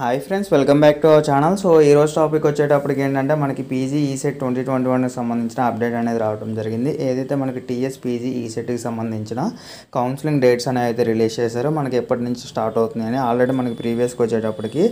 hi friends welcome back to our channel so ఈ రోజు topic వచ్చేటప్పటికి ఏంటంటే మనకి పీజీ ఈసెట్ ట్వంటీ ట్వంటీ వన్కి సంబంధించిన అప్డేట్ అనేది రావడం జరిగింది ఏదైతే మనకి టీఎస్ పీజీ ఈసెట్కి సంబంధించిన కౌన్సిలింగ్ డేట్స్ అనేవి అయితే రిలీజ్ చేశారో మనకి ఎప్పటి నుంచి స్టార్ట్ అవుతుంది అని ఆల్రెడీ మనకి ప్రీవియస్కి వచ్చేటప్పటికి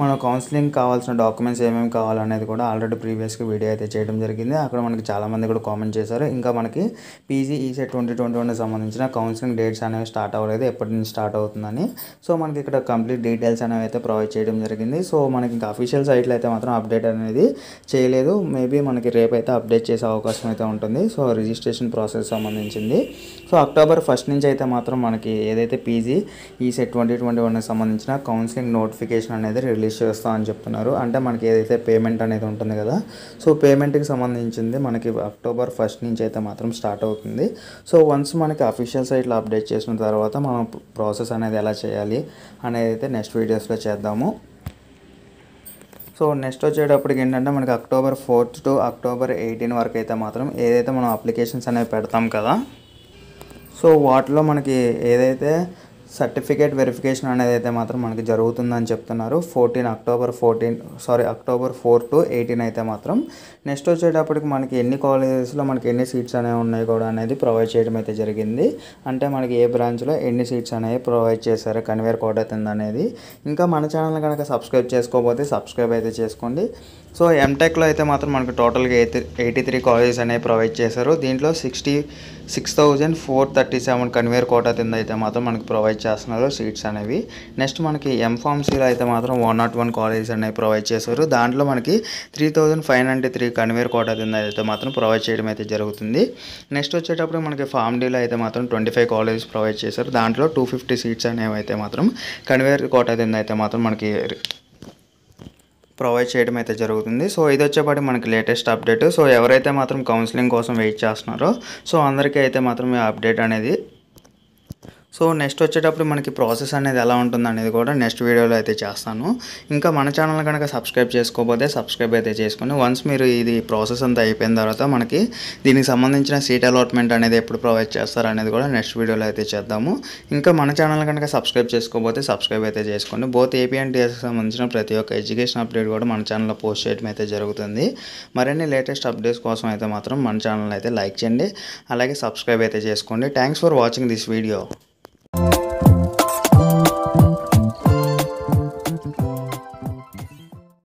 మనం కౌన్సిలింగ్ కావాల్సిన డాక్యుమెంట్స్ ఏమేమి కావాలనేది కూడా ఆల్రెడీ ప్రీవియస్గా వీడియో అయితే చేయడం జరిగింది అక్కడ మనకి చాలామంది కూడా కామెంట్ చేశారు ఇంకా మనకి పీజీ ఈసెట్ ట్వంటీ ట్వంటీ వన్కి సంబంధించిన కౌన్సిలింగ్ డేట్స్ అనేవి స్టార్ట్ అవ్వలేదు ఎప్పటి నుంచి స్టార్ట్ అవుతుందని సో మనకి ఇక్కడ కంప్లీట్ డీటెయిల్స్ అనేవి అయితే ప్రొవైడ్ చేయడం చేయడం జరిగింది సో మనకి ఇంకా అఫీషియల్ సైట్లో అయితే మాత్రం అప్డేట్ అనేది చేయలేదు మేబీ మనకి రేపైతే అప్డేట్ చేసే అవకాశం అయితే ఉంటుంది సో రిజిస్ట్రేషన్ ప్రాసెస్ సంబంధించింది సో అక్టోబర్ ఫస్ట్ నుంచి అయితే మాత్రం మనకి ఏదైతే పీజీ ఈ సెట్ ట్వంటీ ట్వంటీ వన్కి సంబంధించిన కౌన్సిలింగ్ నోటిఫికేషన్ అనేది రిలీజ్ చేస్తామని చెప్తున్నారు అంటే మనకి ఏదైతే పేమెంట్ అనేది ఉంటుంది కదా సో పేమెంట్కి సంబంధించింది మనకి అక్టోబర్ ఫస్ట్ నుంచి అయితే మాత్రం స్టార్ట్ అవుతుంది సో వన్స్ మనకి అఫీషియల్ సైట్లో అప్డేట్ చేసిన తర్వాత మనం ప్రాసెస్ అనేది ఎలా చేయాలి అనేది అయితే నెక్స్ట్ వీడియోస్లో చేద్దాము సో నెక్స్ట్ వచ్చేటప్పటికి ఏంటంటే మనకి October fourth to October eighteen వరకు అయితే మాత్రం ఏదైతే మనం అప్లికేషన్స్ అనేవి పెడతాం కదా సో వాటిలో మనకి ఏదైతే సర్టిఫికేట్ వెరిఫికేషన్ అనేది అయితే మాత్రం మనకి జరుగుతుందని చెప్తున్నారు fourteen October fourteen sorry October four to eighteen అయితే మాత్రం నెక్స్ట్ వచ్చేటప్పటికి మనకి ఎన్ని కాలేజెస్లో మనకి ఎన్ని సీట్స్ అనేవి ఉన్నాయి కూడా అనేది ప్రొవైడ్ చేయడం అయితే జరిగింది అంటే మనకి ఏ బ్రాంచ్లో ఎన్ని సీట్స్ అనేవి ప్రొవైడ్ చేశారు కన్వేర్ కోడ్ అవుతుంది అనేది ఇంకా మన ఛానల్ కనుక సబ్స్క్రైబ్ చేసుకోకపోతే సబ్స్క్రైబ్ అయితే చేసుకోండి సో ఎంటెక్లో అయితే మాత్రం మనకి టోటల్గా ఎయిటీ ఎయిటీ త్రీ కాలేజెస్ అనేవి ప్రొవైడ్ చేశారు దీంట్లో sixty six thousand four thirty seven convener quota కింద అయితే మాత్రం మనకి ప్రొవైడ్ చేస్తున్నారు సీట్స్ అనేవి నెక్స్ట్ మనకి సీలో అయితే మాత్రం వన్ నాట్ వన్ కాలేజ్ అనేవి ప్రొవైడ్ చేశారు దాంట్లో మనకి three thousand five ninety three convener quota కింద అయితే మాత్రం ప్రొవైడ్ చేయడం అయితే జరుగుతుంది నెక్స్ట్ వచ్చేటప్పుడు మనకి ఫామ్ డీలో అయితే మాత్రం ట్వంటీ ఫైవ్ కాలేజెస్ ప్రొవైడ్ చేశారు దాంట్లో టూ ఫిఫ్టీ సీట్స్ అనేవి అయితే మాత్రం కన్వేర్ కోటా కింద అయితే మాత్రం మనకి ప్రొవైడ్ చేయడం అయితే జరుగుతుంది సో ఇది వచ్చేపాటి మనకి లేటెస్ట్ అప్డేట్ సో ఎవరైతే మాత్రం కౌన్సిలింగ్ కోసం వెయిట్ చేస్తున్నారో సో అందరికీ అయితే మాత్రం ఈ అప్డేట్ అనేది సో నెక్స్ట్ వచ్చేటప్పుడు మనకి ప్రాసెస్ అనేది ఎలా ఉంటుంది అనేది కూడా నెక్స్ట్ వీడియోలో అయితే చేస్తాను ఇంకా మన ఛానల్ కనుక సబ్స్క్రైబ్ చేసుకోకపోతే సబ్స్క్రైబ్ అయితే చేసుకుని వన్స్ మీరు ఇది ప్రాసెస్ అంతా అయిపోయిన తర్వాత మనకి దీనికి సంబంధించిన సీట్ అలాట్మెంట్ అనేది ఎప్పుడు ప్రొవైడ్ చేస్తారు అనేది కూడా నెక్స్ట్ వీడియోలో అయితే చేద్దాము ఇంకా మన ఛానల్ కనుక సబ్స్క్రైబ్ చేసుకోకపోతే సబ్స్క్రైబ్ అయితే చేసుకోండి బోత్ ఏపీ అండ్ టీఎస్కి సంబంధించిన ప్రతి ఒక్క ఎడ్యుకేషన్ అప్డేట్ కూడా మన ఛానల్లో పోస్ట్ చేయడం అయితే జరుగుతుంది మరిన్ని లేటెస్ట్ అప్డేట్స్ కోసం అయితే మాత్రం మన ఛానల్ అయితే లైక్ చేయండి అలాగే సబ్స్క్రైబ్ అయితే చేసుకోండి thanks for watching this video